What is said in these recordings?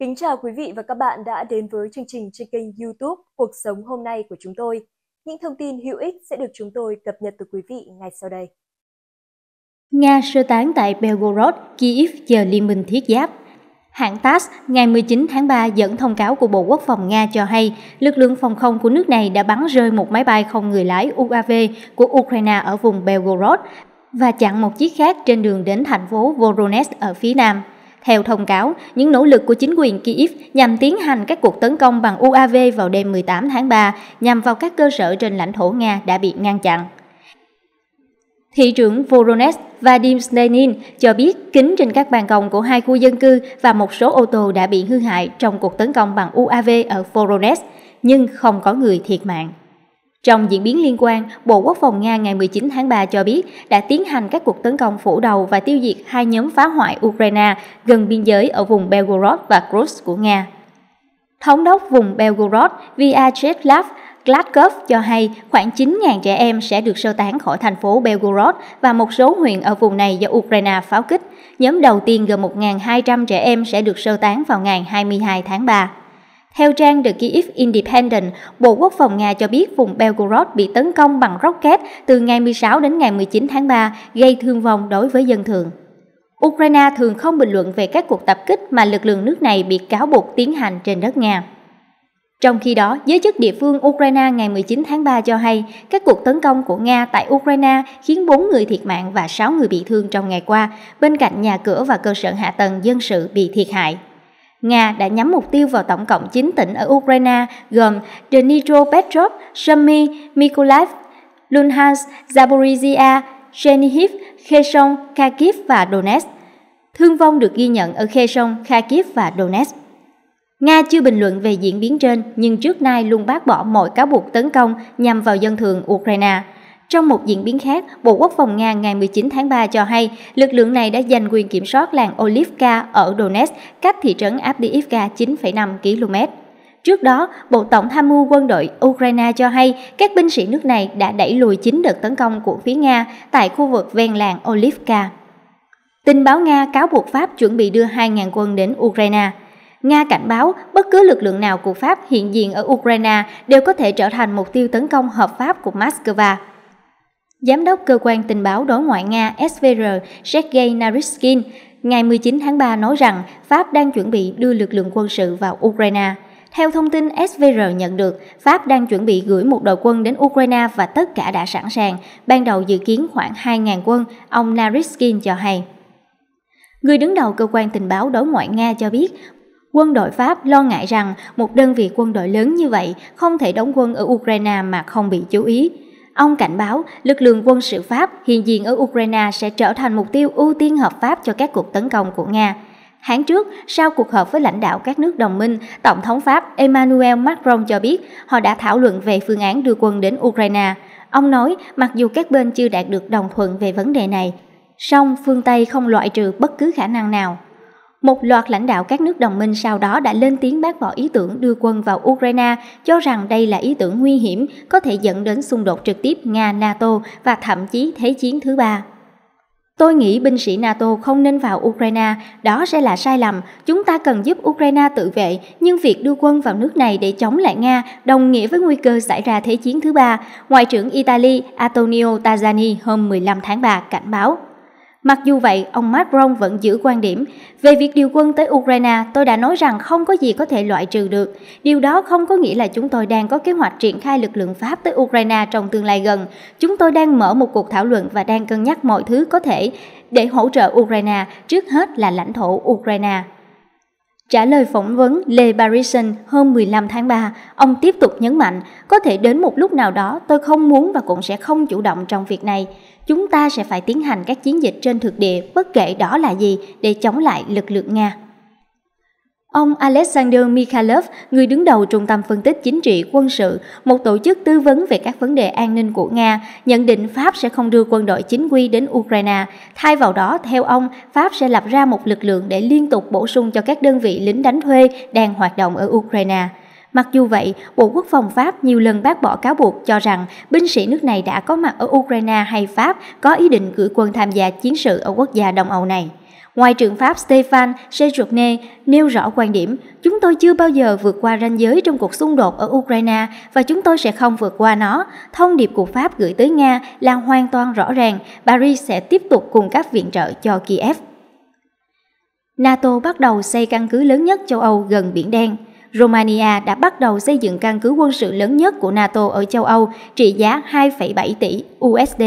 Kính chào quý vị và các bạn đã đến với chương trình trên kênh YouTube Cuộc sống hôm nay của chúng tôi. Những thông tin hữu ích sẽ được chúng tôi cập nhật từ quý vị ngay sau đây. Nga sơ tán tại Belgorod, Kyiv chờ Liên minh thiết giáp. Hãng TASS ngày 19 tháng 3 dẫn thông cáo của Bộ Quốc phòng Nga cho hay lực lượng phòng không của nước này đã bắn rơi một máy bay không người lái UAV của Ukraine ở vùng Belgorod và chặn một chiếc khác trên đường đến thành phố Voronezh ở phía nam. Theo thông cáo, những nỗ lực của chính quyền Kyiv nhằm tiến hành các cuộc tấn công bằng UAV vào đêm 18 tháng 3 nhằm vào các cơ sở trên lãnh thổ Nga đã bị ngăn chặn. Thị trưởng Voronezh Vadim Snenin cho biết kính trên các bàn công của hai khu dân cư và một số ô tô đã bị hư hại trong cuộc tấn công bằng UAV ở Voronezh, nhưng không có người thiệt mạng. Trong diễn biến liên quan, Bộ Quốc phòng Nga ngày 19 tháng 3 cho biết đã tiến hành các cuộc tấn công phủ đầu và tiêu diệt hai nhóm phá hoại Ukraine gần biên giới ở vùng Belgorod và Kursk của Nga. Thống đốc vùng Belgorod Vyacheslav Gladkov cho hay khoảng 9.000 trẻ em sẽ được sơ tán khỏi thành phố Belgorod và một số huyện ở vùng này do Ukraine pháo kích. Nhóm đầu tiên gần 1.200 trẻ em sẽ được sơ tán vào ngày 22 tháng 3. Theo trang The Kyiv Independent, Bộ Quốc phòng Nga cho biết vùng Belgorod bị tấn công bằng rocket từ ngày 16 đến ngày 19 tháng 3, gây thương vong đối với dân thường. Ukraine thường không bình luận về các cuộc tập kích mà lực lượng nước này bị cáo buộc tiến hành trên đất Nga. Trong khi đó, giới chức địa phương Ukraine ngày 19 tháng 3 cho hay các cuộc tấn công của Nga tại Ukraine khiến 4 người thiệt mạng và 6 người bị thương trong ngày qua, bên cạnh nhà cửa và cơ sở hạ tầng dân sự bị thiệt hại. Nga đã nhắm mục tiêu vào tổng cộng 9 tỉnh ở Ukraine gồm Dnipropetrovsk, Sumy, Mykolaiv, Luhansk, Zaporizhia, Chernihiv, Kherson, Kharkiv và Donetsk. Thương vong được ghi nhận ở Kherson, Kharkiv và Donetsk. Nga chưa bình luận về diễn biến trên nhưng trước nay luôn bác bỏ mọi cáo buộc tấn công nhằm vào dân thường Ukraine. Trong một diễn biến khác, Bộ Quốc phòng Nga ngày 19 tháng 3 cho hay lực lượng này đã giành quyền kiểm soát làng Olivka ở Donetsk, cách thị trấn Avdiivka 9,5 km. Trước đó, Bộ Tổng tham mưu quân đội Ukraine cho hay các binh sĩ nước này đã đẩy lùi chính đợt tấn công của phía Nga tại khu vực ven làng Olivka. Tin báo Nga cáo buộc Pháp chuẩn bị đưa 2.000 quân đến Ukraine. Nga cảnh báo bất cứ lực lượng nào của Pháp hiện diện ở Ukraine đều có thể trở thành mục tiêu tấn công hợp pháp của Moscow. Giám đốc Cơ quan Tình báo Đối ngoại Nga SVR Sergei Naryshkin ngày 19 tháng 3 nói rằng Pháp đang chuẩn bị đưa lực lượng quân sự vào Ukraine. Theo thông tin SVR nhận được, Pháp đang chuẩn bị gửi một đội quân đến Ukraine và tất cả đã sẵn sàng, ban đầu dự kiến khoảng 2.000 quân, ông Naryshkin cho hay. Người đứng đầu cơ quan tình báo đối ngoại Nga cho biết, quân đội Pháp lo ngại rằng một đơn vị quân đội lớn như vậy không thể đóng quân ở Ukraine mà không bị chú ý. Ông cảnh báo lực lượng quân sự Pháp hiện diện ở Ukraine sẽ trở thành mục tiêu ưu tiên hợp pháp cho các cuộc tấn công của Nga. Tháng trước, sau cuộc họp với lãnh đạo các nước đồng minh, Tổng thống Pháp Emmanuel Macron cho biết họ đã thảo luận về phương án đưa quân đến Ukraine. Ông nói mặc dù các bên chưa đạt được đồng thuận về vấn đề này, song phương Tây không loại trừ bất cứ khả năng nào. Một loạt lãnh đạo các nước đồng minh sau đó đã lên tiếng bác bỏ ý tưởng đưa quân vào Ukraine, cho rằng đây là ý tưởng nguy hiểm, có thể dẫn đến xung đột trực tiếp Nga-NATO và thậm chí Thế chiến thứ ba. Tôi nghĩ binh sĩ NATO không nên vào Ukraine, đó sẽ là sai lầm. Chúng ta cần giúp Ukraine tự vệ, nhưng việc đưa quân vào nước này để chống lại Nga đồng nghĩa với nguy cơ xảy ra Thế chiến thứ ba, Ngoại trưởng Italy Antonio Tajani hôm 15 tháng 3 cảnh báo. Mặc dù vậy, ông Macron vẫn giữ quan điểm về việc điều quân tới Ukraine, tôi đã nói rằng không có gì có thể loại trừ được. Điều đó không có nghĩa là chúng tôi đang có kế hoạch triển khai lực lượng Pháp tới Ukraine trong tương lai gần. Chúng tôi đang mở một cuộc thảo luận và đang cân nhắc mọi thứ có thể để hỗ trợ Ukraine, trước hết là lãnh thổ Ukraine. Trả lời phỏng vấn Lê Parison hôm 15 tháng 3, ông tiếp tục nhấn mạnh, có thể đến một lúc nào đó tôi không muốn và cũng sẽ không chủ động trong việc này. Chúng ta sẽ phải tiến hành các chiến dịch trên thực địa bất kể đó là gì để chống lại lực lượng Nga. Ông Alexander Mikhailov, người đứng đầu Trung tâm Phân tích Chính trị Quân sự, một tổ chức tư vấn về các vấn đề an ninh của Nga, nhận định Pháp sẽ không đưa quân đội chính quy đến Ukraine. Thay vào đó, theo ông, Pháp sẽ lập ra một lực lượng để liên tục bổ sung cho các đơn vị lính đánh thuê đang hoạt động ở Ukraine. Mặc dù vậy, Bộ Quốc phòng Pháp nhiều lần bác bỏ cáo buộc cho rằng binh sĩ nước này đã có mặt ở Ukraine hay Pháp có ý định gửi quân tham gia chiến sự ở quốc gia Đông Âu này. Ngoại trưởng Pháp Stéphane Sejourné nêu rõ quan điểm, chúng tôi chưa bao giờ vượt qua ranh giới trong cuộc xung đột ở Ukraine và chúng tôi sẽ không vượt qua nó. Thông điệp của Pháp gửi tới Nga là hoàn toàn rõ ràng, Paris sẽ tiếp tục cung cấp viện trợ cho Kiev. NATO bắt đầu xây căn cứ lớn nhất châu Âu gần Biển Đen – Romania đã bắt đầu xây dựng căn cứ quân sự lớn nhất của NATO ở châu Âu trị giá 2,7 tỷ USD.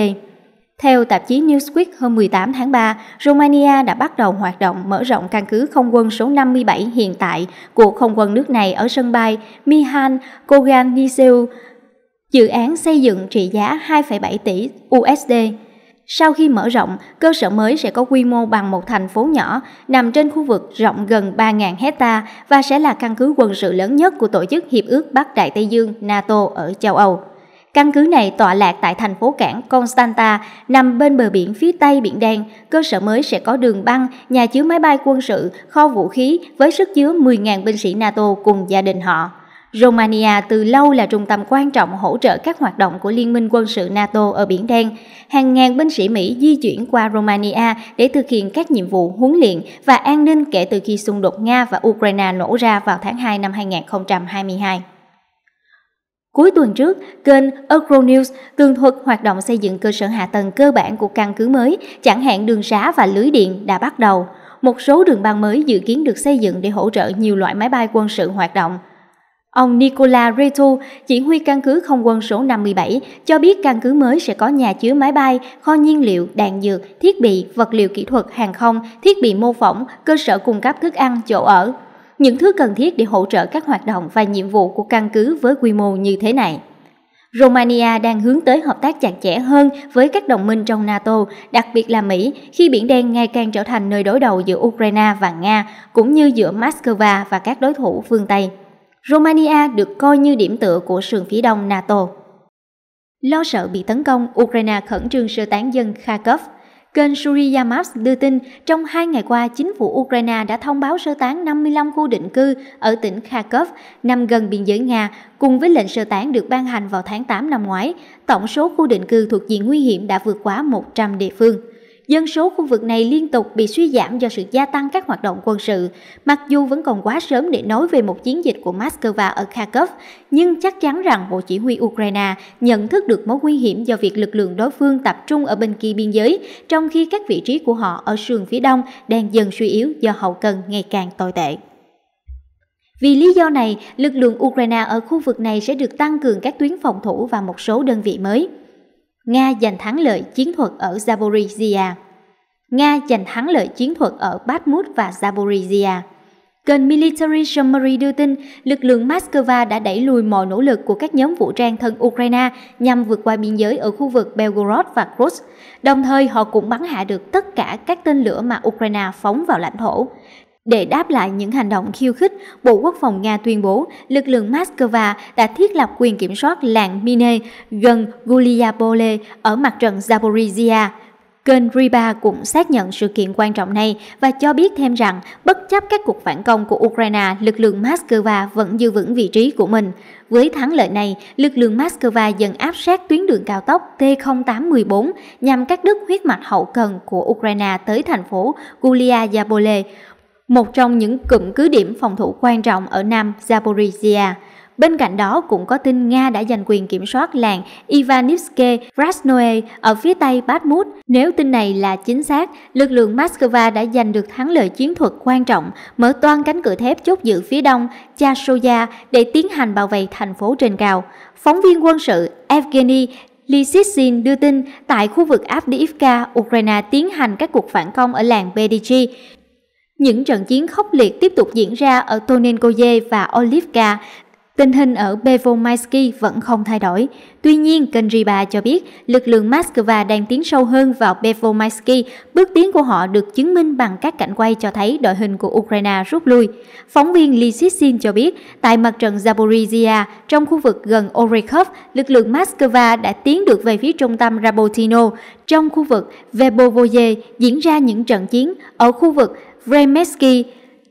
Theo tạp chí Newsweek hôm 18 tháng 3, Romania đã bắt đầu hoạt động mở rộng căn cứ không quân số 57 hiện tại của không quân nước này ở sân bay Mihan Kogan Nisiu, dự án xây dựng trị giá 2,7 tỷ USD. Sau khi mở rộng, cơ sở mới sẽ có quy mô bằng một thành phố nhỏ, nằm trên khu vực rộng gần 3.000 hecta và sẽ là căn cứ quân sự lớn nhất của Tổ chức Hiệp ước Bắc Đại Tây Dương NATO ở châu Âu. Căn cứ này tọa lạc tại thành phố cảng Constanta, nằm bên bờ biển phía Tây Biển Đen. Cơ sở mới sẽ có đường băng, nhà chứa máy bay quân sự, kho vũ khí với sức chứa 10.000 binh sĩ NATO cùng gia đình họ. Romania từ lâu là trung tâm quan trọng hỗ trợ các hoạt động của Liên minh quân sự NATO ở Biển Đen. Hàng ngàn binh sĩ Mỹ di chuyển qua Romania để thực hiện các nhiệm vụ huấn luyện và an ninh kể từ khi xung đột Nga và Ukraine nổ ra vào tháng 2 năm 2022. Cuối tuần trước, kênh Euronews tường thuật hoạt động xây dựng cơ sở hạ tầng cơ bản của căn cứ mới, chẳng hạn đường xá và lưới điện đã bắt đầu. Một số đường băng mới dự kiến được xây dựng để hỗ trợ nhiều loại máy bay quân sự hoạt động – Ông Nicola Retu, chỉ huy căn cứ không quân số 57, cho biết căn cứ mới sẽ có nhà chứa máy bay, kho nhiên liệu, đạn dược, thiết bị, vật liệu kỹ thuật hàng không, thiết bị mô phỏng, cơ sở cung cấp thức ăn, chỗ ở. Những thứ cần thiết để hỗ trợ các hoạt động và nhiệm vụ của căn cứ với quy mô như thế này. Romania đang hướng tới hợp tác chặt chẽ hơn với các đồng minh trong NATO, đặc biệt là Mỹ, khi Biển Đen ngày càng trở thành nơi đối đầu giữa Ukraine và Nga, cũng như giữa Moscow và các đối thủ phương Tây. Romania được coi như điểm tựa của sườn phía đông NATO. Lo sợ bị tấn công, Ukraine khẩn trương sơ tán dân Kharkov. Kênh Suriyamaz đưa tin trong hai ngày qua, chính phủ Ukraine đã thông báo sơ tán 55 khu định cư ở tỉnh Kharkov nằm gần biên giới Nga, cùng với lệnh sơ tán được ban hành vào tháng 8 năm ngoái. Tổng số khu định cư thuộc diện nguy hiểm đã vượt quá 100 địa phương. Dân số khu vực này liên tục bị suy giảm do sự gia tăng các hoạt động quân sự. Mặc dù vẫn còn quá sớm để nói về một chiến dịch của Moscow ở Kharkov, nhưng chắc chắn rằng Bộ Chỉ huy Ukraine nhận thức được mối nguy hiểm do việc lực lượng đối phương tập trung ở bên kia biên giới, trong khi các vị trí của họ ở sườn phía đông đang dần suy yếu do hậu cần ngày càng tồi tệ. Vì lý do này, lực lượng Ukraine ở khu vực này sẽ được tăng cường các tuyến phòng thủ và một số đơn vị mới. Nga giành thắng lợi chiến thuật ở Zaporizhia. Nga giành thắng lợi chiến thuật ở Bakhmut và Zaporizhia. Kênh Military Summary đưa tin lực lượng Moscow đã đẩy lùi mọi nỗ lực của các nhóm vũ trang thân Ukraine nhằm vượt qua biên giới ở khu vực Belgorod và Kursk. Đồng thời, họ cũng bắn hạ được tất cả các tên lửa mà Ukraine phóng vào lãnh thổ. Để đáp lại những hành động khiêu khích, Bộ Quốc phòng Nga tuyên bố lực lượng Moscow đã thiết lập quyền kiểm soát làng Mine gần Guliapole ở mặt trận Zaporizhia. Kênh Riba cũng xác nhận sự kiện quan trọng này và cho biết thêm rằng bất chấp các cuộc phản công của Ukraine, lực lượng Moscow vẫn giữ vững vị trí của mình. Với thắng lợi này, lực lượng Moscow dần áp sát tuyến đường cao tốc T0814 nhằm cắt đứt huyết mạch hậu cần của Ukraine tới thành phố Guliapole một trong những cụm cứ điểm phòng thủ quan trọng ở Nam Zaporizhia. Bên cạnh đó cũng có tin Nga đã giành quyền kiểm soát làng Ivanivske Krasnoe ở phía tây Bakhmut. Nếu tin này là chính xác, lực lượng Moscow đã giành được thắng lợi chiến thuật quan trọng, mở toan cánh cửa thép chốt giữ phía đông Chasovia để tiến hành bảo vệ thành phố trên cao. Phóng viên quân sự Evgeny Lisitsin đưa tin tại khu vực Avdiivka, Ukraine tiến hành các cuộc phản công ở làng Bedichi. Những trận chiến khốc liệt tiếp tục diễn ra ở Tonenkoye và Olivka. Tình hình ở Bevomaisky vẫn không thay đổi. Tuy nhiên, kênh Riba cho biết lực lượng Moscow đang tiến sâu hơn vào Bevomaisky. Bước tiến của họ được chứng minh bằng các cảnh quay cho thấy đội hình của Ukraine rút lui. Phóng viên Lisitsin cho biết, tại mặt trận Zaporizhia, trong khu vực gần Orekhov, lực lượng Moscow đã tiến được về phía trung tâm Rabotino. Trong khu vực Vebovoye diễn ra những trận chiến. Ở khu vực Vremetsky,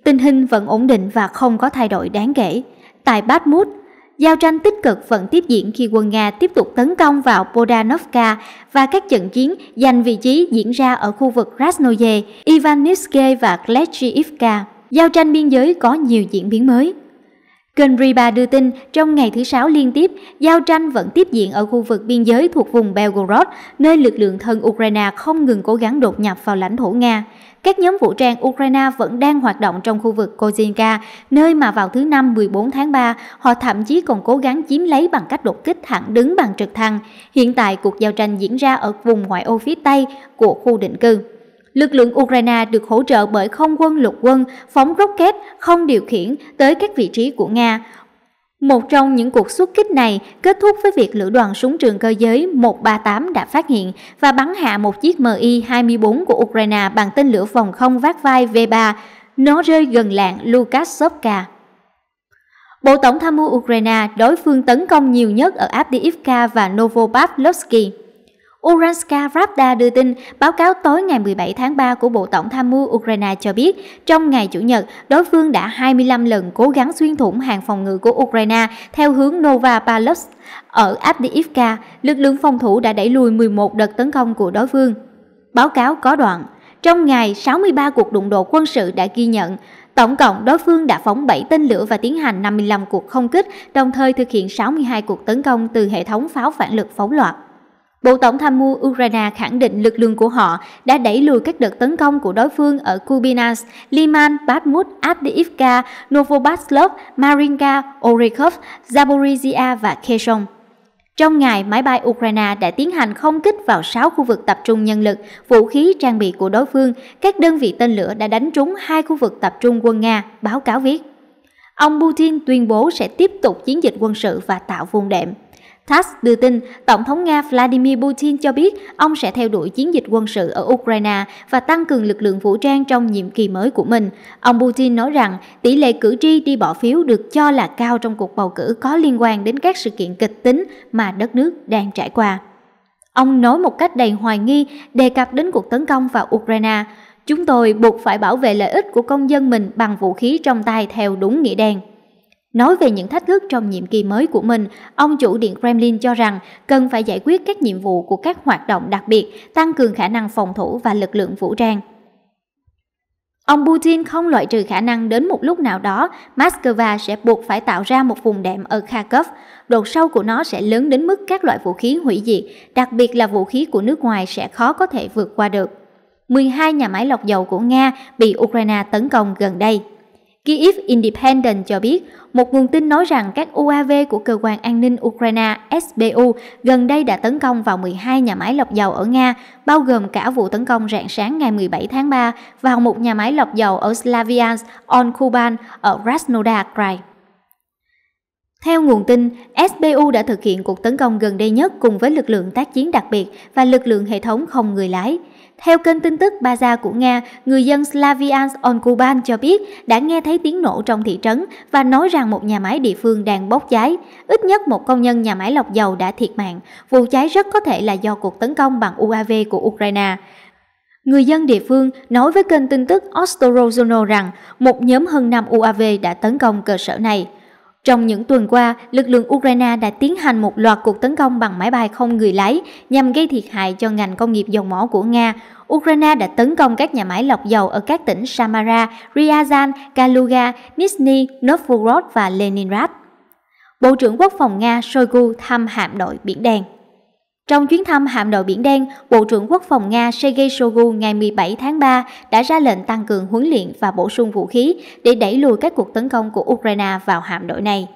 tình hình vẫn ổn định và không có thay đổi đáng kể. Tại Bakhmut, giao tranh tích cực vẫn tiếp diễn khi quân Nga tiếp tục tấn công vào Podanovka và các trận chiến giành vị trí diễn ra ở khu vực Krasnoye, Ivanivske và Klechivka. Giao tranh biên giới có nhiều diễn biến mới. Kênh Riba đưa tin, trong ngày thứ Sáu liên tiếp, giao tranh vẫn tiếp diễn ở khu vực biên giới thuộc vùng Belgorod, nơi lực lượng thân Ukraine không ngừng cố gắng đột nhập vào lãnh thổ Nga. Các nhóm vũ trang Ukraine vẫn đang hoạt động trong khu vực Kozinka, nơi mà vào thứ Năm 14 tháng 3, họ thậm chí còn cố gắng chiếm lấy bằng cách đột kích thẳng đứng bằng trực thăng. Hiện tại, cuộc giao tranh diễn ra ở vùng ngoại ô phía Tây của khu định cư. Lực lượng Ukraine được hỗ trợ bởi không quân lục quân phóng rocket không điều khiển tới các vị trí của Nga. Một trong những cuộc xuất kích này kết thúc với việc lữ đoàn súng trường cơ giới 138 đã phát hiện và bắn hạ một chiếc Mi-24 của Ukraine bằng tên lửa phòng không vác vai V-3. Nó rơi gần lạng Lukashovka. Bộ Tổng tham mưu Ukraine đối phương tấn công nhiều nhất ở Avdiivka và Novopavlovsky. Uranska Pravda đưa tin, báo cáo tối ngày 17 tháng 3 của Bộ Tổng tham mưu Ukraine cho biết, trong ngày Chủ nhật, đối phương đã 25 lần cố gắng xuyên thủng hàng phòng ngự của Ukraine theo hướng Nova Novopolotsk. Ở Avdiivka, lực lượng phòng thủ đã đẩy lùi 11 đợt tấn công của đối phương. Báo cáo có đoạn, trong ngày 63 cuộc đụng độ quân sự đã ghi nhận, Tổng cộng, đối phương đã phóng 7 tên lửa và tiến hành 55 cuộc không kích, đồng thời thực hiện 62 cuộc tấn công từ hệ thống pháo phản lực phóng loạt. Bộ Tổng tham mưu Ukraine khẳng định lực lượng của họ đã đẩy lùi các đợt tấn công của đối phương ở Kupiansk, Liman, Bakhmut, Avdiivka, Novobaslov, Marinka, Orekhov, Zaporizhia và Kherson. Trong ngày, máy bay Ukraine đã tiến hành không kích vào 6 khu vực tập trung nhân lực, vũ khí, trang bị của đối phương. Các đơn vị tên lửa đã đánh trúng hai khu vực tập trung quân Nga, báo cáo viết. Ông Putin tuyên bố sẽ tiếp tục chiến dịch quân sự và tạo vùng đệm. TASS đưa tin, Tổng thống Nga Vladimir Putin cho biết ông sẽ theo đuổi chiến dịch quân sự ở Ukraine và tăng cường lực lượng vũ trang trong nhiệm kỳ mới của mình. Ông Putin nói rằng tỷ lệ cử tri đi bỏ phiếu được cho là cao trong cuộc bầu cử có liên quan đến các sự kiện kịch tính mà đất nước đang trải qua. Ông nói một cách đầy hoài nghi đề cập đến cuộc tấn công vào Ukraine. Chúng tôi buộc phải bảo vệ lợi ích của công dân mình bằng vũ khí trong tay theo đúng nghĩa đen. Nói về những thách thức trong nhiệm kỳ mới của mình, ông chủ Điện Kremlin cho rằng cần phải giải quyết các nhiệm vụ của các hoạt động đặc biệt, tăng cường khả năng phòng thủ và lực lượng vũ trang. Ông Putin không loại trừ khả năng đến một lúc nào đó, Moscow sẽ buộc phải tạo ra một vùng đệm ở Kharkov. Độ sâu của nó sẽ lớn đến mức các loại vũ khí hủy diệt, đặc biệt là vũ khí của nước ngoài sẽ khó có thể vượt qua được. 12 nhà máy lọc dầu của Nga bị Ukraine tấn công gần đây. Kyiv Independent cho biết, một nguồn tin nói rằng các UAV của cơ quan an ninh Ukraine SBU gần đây đã tấn công vào 12 nhà máy lọc dầu ở Nga, bao gồm cả vụ tấn công rạng sáng ngày 17 tháng 3 vào một nhà máy lọc dầu ở Slaviansk on Kuban ở Krasnodar Krai. Theo nguồn tin, SBU đã thực hiện cuộc tấn công gần đây nhất cùng với lực lượng tác chiến đặc biệt và lực lượng hệ thống không người lái – theo kênh tin tức Baza của Nga, người dân Slavians on Kuban cho biết đã nghe thấy tiếng nổ trong thị trấn và nói rằng một nhà máy địa phương đang bốc cháy. Ít nhất một công nhân nhà máy lọc dầu đã thiệt mạng. Vụ cháy rất có thể là do cuộc tấn công bằng UAV của Ukraine. Người dân địa phương nói với kênh tin tức Ostorozhono rằng một nhóm hơn 5 UAV đã tấn công cơ sở này. Trong những tuần qua, lực lượng Ukraine đã tiến hành một loạt cuộc tấn công bằng máy bay không người lái nhằm gây thiệt hại cho ngành công nghiệp dầu mỏ của Nga. Ukraine đã tấn công các nhà máy lọc dầu ở các tỉnh Samara, Ryazan, Kaluga, Nizhny Novgorod và Leningrad. Bộ trưởng Quốc phòng Nga Shoigu thăm hạm đội Biển Đen trong chuyến thăm hạm đội Biển Đen, Bộ trưởng Quốc phòng Nga Sergei Shoigu ngày 17 tháng 3 đã ra lệnh tăng cường huấn luyện và bổ sung vũ khí để đẩy lùi các cuộc tấn công của Ukraine vào hạm đội này.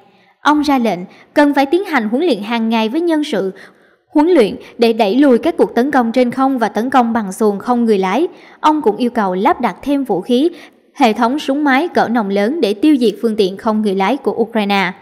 Ông ra lệnh cần phải tiến hành huấn luyện hàng ngày với nhân sự, huấn luyện để đẩy lùi các cuộc tấn công trên không và tấn công bằng xuồng không người lái. Ông cũng yêu cầu lắp đặt thêm vũ khí, hệ thống súng máy cỡ nòng lớn để tiêu diệt phương tiện không người lái của Ukraine.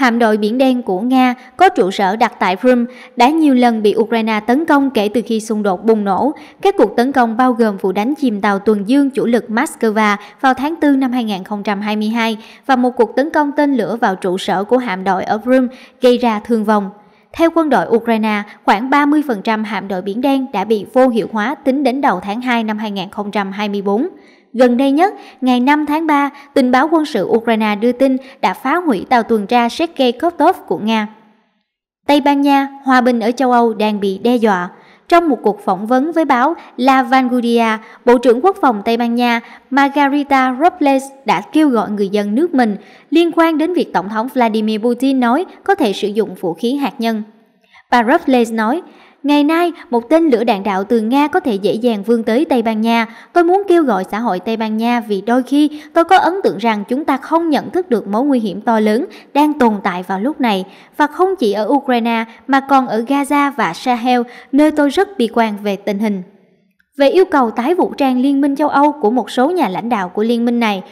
Hạm đội Biển Đen của Nga có trụ sở đặt tại Crimea đã nhiều lần bị Ukraine tấn công kể từ khi xung đột bùng nổ. Các cuộc tấn công bao gồm vụ đánh chìm tàu tuần dương chủ lực Moscow vào tháng 4 năm 2022 và một cuộc tấn công tên lửa vào trụ sở của hạm đội ở Crimea gây ra thương vong. Theo quân đội Ukraine, khoảng 30% hạm đội Biển Đen đã bị vô hiệu hóa tính đến đầu tháng 2 năm 2024. Gần đây nhất, ngày 5 tháng 3, tình báo quân sự Ukraine đưa tin đã phá hủy tàu tuần tra Sergei Kotov của Nga. Tây Ban Nha, hòa bình ở châu Âu đang bị đe dọa. Trong một cuộc phỏng vấn với báo La Vanguardia, Bộ trưởng Quốc phòng Tây Ban Nha Margarita Robles đã kêu gọi người dân nước mình liên quan đến việc Tổng thống Vladimir Putin nói có thể sử dụng vũ khí hạt nhân. Bà Robles nói, Ngày nay, một tên lửa đạn đạo từ Nga có thể dễ dàng vươn tới Tây Ban Nha. Tôi muốn kêu gọi xã hội Tây Ban Nha vì đôi khi tôi có ấn tượng rằng chúng ta không nhận thức được mối nguy hiểm to lớn đang tồn tại vào lúc này. Và không chỉ ở Ukraine mà còn ở Gaza và Sahel, nơi tôi rất bi quan về tình hình. Về yêu cầu tái vũ trang Liên minh châu Âu của một số nhà lãnh đạo của liên minh này,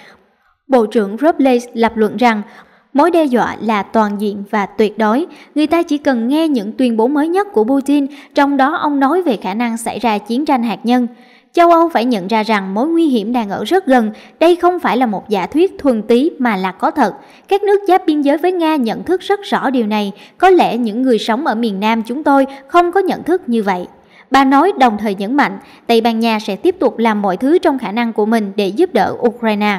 Bộ trưởng Robles lập luận rằng Mối đe dọa là toàn diện và tuyệt đối. Người ta chỉ cần nghe những tuyên bố mới nhất của Putin, trong đó ông nói về khả năng xảy ra chiến tranh hạt nhân. Châu Âu phải nhận ra rằng mối nguy hiểm đang ở rất gần, đây không phải là một giả thuyết thuần tí mà là có thật. Các nước giáp biên giới với Nga nhận thức rất rõ điều này, có lẽ những người sống ở miền Nam chúng tôi không có nhận thức như vậy. Bà nói đồng thời nhấn mạnh, Tây Ban Nha sẽ tiếp tục làm mọi thứ trong khả năng của mình để giúp đỡ Ukraine.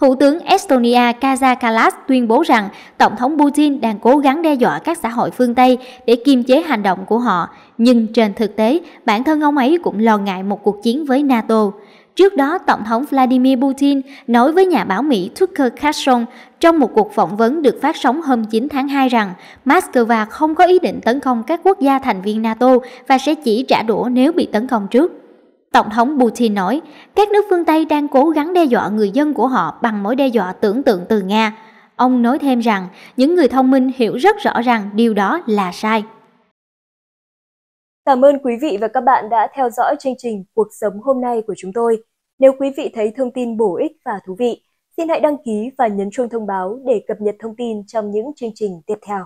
Thủ tướng Estonia Kaja Kallas tuyên bố rằng Tổng thống Putin đang cố gắng đe dọa các xã hội phương Tây để kiềm chế hành động của họ, nhưng trên thực tế, bản thân ông ấy cũng lo ngại một cuộc chiến với NATO. Trước đó, Tổng thống Vladimir Putin nói với nhà báo Mỹ Tucker Carlson trong một cuộc phỏng vấn được phát sóng hôm 9 tháng 2 rằng Moscow không có ý định tấn công các quốc gia thành viên NATO và sẽ chỉ trả đũa nếu bị tấn công trước. Tổng thống Putin nói, các nước phương Tây đang cố gắng đe dọa người dân của họ bằng mối đe dọa tưởng tượng từ Nga. Ông nói thêm rằng, những người thông minh hiểu rất rõ rằng điều đó là sai. Cảm ơn quý vị và các bạn đã theo dõi chương trình Cuộc sống hôm nay của chúng tôi. Nếu quý vị thấy thông tin bổ ích và thú vị, xin hãy đăng ký và nhấn chuông thông báo để cập nhật thông tin trong những chương trình tiếp theo.